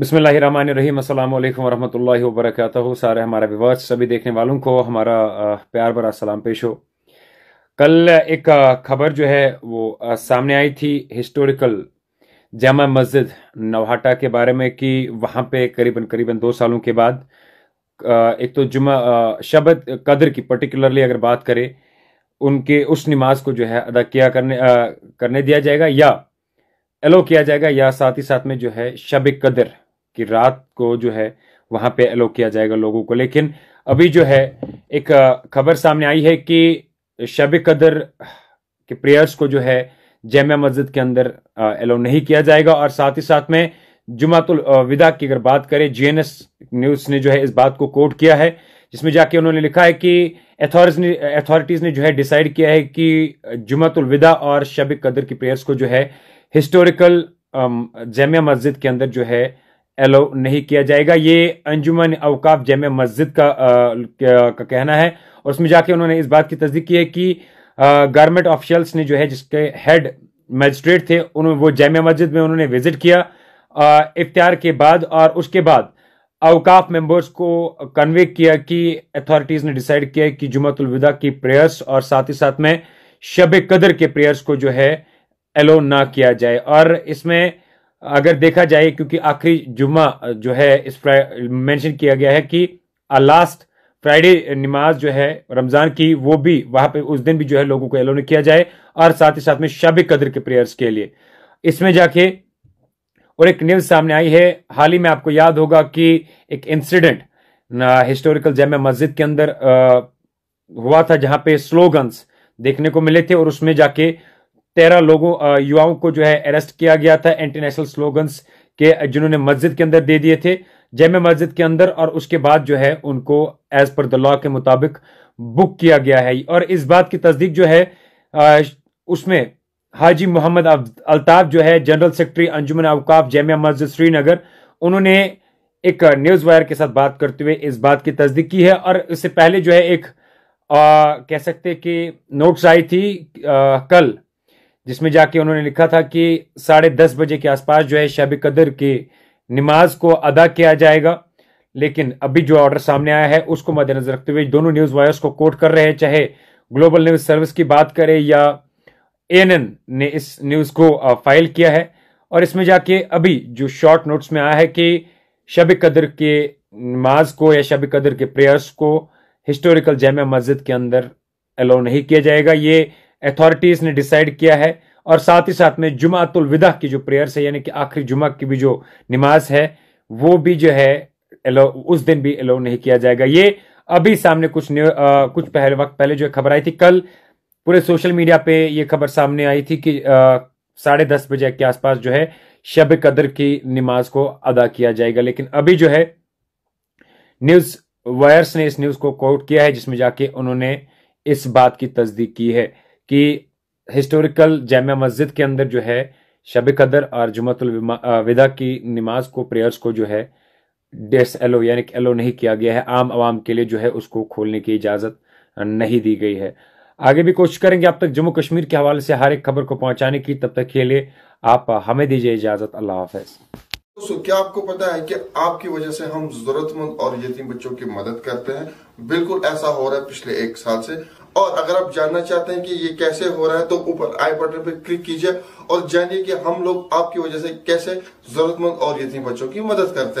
बसमीम अल्लाम वरहमल वबरक सारे हमारे विवाद सभी देखने वालों को हमारा प्यार भरा सलाम पेश हो कल एक खबर जो है वो सामने आई थी हिस्टोरिकल जामा मस्जिद नवहाटा के बारे में कि वहाँ पे करीबन करीबन दो सालों के बाद एक तो जुमा शबद कदर की पर्टिकुलरली अगर बात करें उनके उस नमाज को जो है अदा किया करने करने दिया जाएगा या एलो किया जाएगा या साथ ही साथ में जो है शब कदर की रात को जो है वहां पे एलो किया जाएगा लोगों को लेकिन अभी जो है एक खबर सामने आई है कि शब कदर के प्रेयर्स को जो है जैम मस्जिद के अंदर एलो नहीं किया जाएगा और साथ ही साथ में जुमातुल विदा की अगर बात करें जीएनएस न्यूज ने जो है इस बात को कोट किया है जिसमें जाके उन्होंने लिखा है कि अथॉरिटीज ने जो है डिसाइड किया है कि जुमातुल विदा और शब कदर की प्रेयर्स को जो है हिस्टोरिकल जाम मस्जिद के अंदर जो है एलो नहीं किया जाएगा ये अंजुमन अवकाफ जाम मस्जिद का, का कहना है और उसमें जाके उन्होंने इस बात की तस्दीक की है कि गवर्नमेंट ऑफिशल्स ने जो है जिसके हेड मजिस्ट्रेट थे उन्होंने वो जाम मस्जिद में उन्होंने विजिट किया इफ्तार के बाद और उसके बाद अवकाफ मेंबर्स को कन्वे किया कि अथॉरिटीज़ ने डिसाइड किया कि जुमतुलविदा की प्रेयर्स और साथ ही साथ में शब कदर के प्रेयर्स को जो है एलो ना किया जाए और इसमें अगर देखा जाए क्योंकि आखिरी जुम्मा जो है इस मेंशन किया गया है कि लास्ट फ्राइडे नमाज जो है रमज़ान की वो भी वहां पे उस दिन भी जो है लोगों को एलो नहीं किया जाए और साथ ही साथ में शब कदर के प्रेयर्स के लिए इसमें जाके और एक न्यूज़ सामने आई है हाल ही में आपको याद होगा कि एक इंसिडेंट हिस्टोरिकल जैम मस्जिद के अंदर आ, हुआ था जहां पे स्लोगन्स देखने को मिले थे और उसमें जाके तेरह लोगों युवाओं को जो है अरेस्ट किया गया था इंटरनेशनल स्लोगन्स के जिन्होंने मस्जिद के अंदर दे दिए थे जैम मस्जिद के अंदर और उसके बाद जो है उनको एज पर द लॉ के मुताबिक बुक किया गया है और इस बात की तस्दीक जो है उसमें हाजी मोहम्मद अलताफ जो है जनरल सेक्रेटरी अंजुमन अवकाफ जैमिया मस्जिद श्रीनगर उन्होंने एक न्यूज वायर के साथ बात करते हुए इस बात की तस्दीक की है और इससे पहले जो है एक आ, कह सकते कि नोट्स आई थी आ, कल जिसमें जाके उन्होंने लिखा था कि साढ़े दस बजे के आसपास जो है शब कदर की नमाज को अदा किया जाएगा लेकिन अभी जो ऑर्डर सामने आया है उसको मद्देनजर रखते हुए दोनों न्यूज़ वायर्स को कोट कर रहे हैं चाहे ग्लोबल न्यूज़ सर्विस की बात करें या एएनएन ने इस न्यूज़ को फाइल किया है और इसमें जाके अभी जो शॉर्ट नोट्स में आया है कि शब कदर के नमाज को या शब कदर के प्रेयर्स को हिस्टोरिकल जैम मस्जिद के अंदर अलाउ नहीं किया जाएगा ये अथॉरिटीज़ ने डिसाइड किया है और साथ ही साथ में जुमातुल विदा की जो प्रेयर्स है यानी कि आखिरी जुमा की भी जो नमाज है वो भी जो है एलो उस दिन भी एलो नहीं किया जाएगा ये अभी सामने कुछ आ, कुछ पहले वक्त पहले जो खबर आई थी कल पूरे सोशल मीडिया पे ये खबर सामने आई थी कि साढ़े दस बजे के आसपास जो है शब कदर की नमाज को अदा किया जाएगा लेकिन अभी जो है न्यूज वायर्स ने इस न्यूज को कोट किया है जिसमें जाके उन्होंने इस बात की तस्दीक की है कि हिस्टोरिकल जामा मस्जिद के अंदर जो है शब कदर और विदा की नमाज को प्रेयर्स को जो है डेस एलो यानी कि एलो नहीं किया गया है आम आवाम के लिए जो है उसको खोलने की इजाज़त नहीं दी गई है आगे भी कोशिश करेंगे आप तक जम्मू कश्मीर के हवाले से हर एक खबर को पहुंचाने की तब तक के लिए आप हमें दीजिए इजाज़त अल्लाह हाफिज़ दोस्तों क्या आपको पता है कि आपकी वजह से हम जरूरतमंद और यतीम बच्चों की मदद करते हैं बिल्कुल ऐसा हो रहा है पिछले एक साल से और अगर आप जानना चाहते हैं कि ये कैसे हो रहा है तो ऊपर आई बटन पर क्लिक कीजिए और जानिए कि हम लोग आपकी वजह से कैसे जरूरतमंद और यतीम बच्चों की मदद करते हैं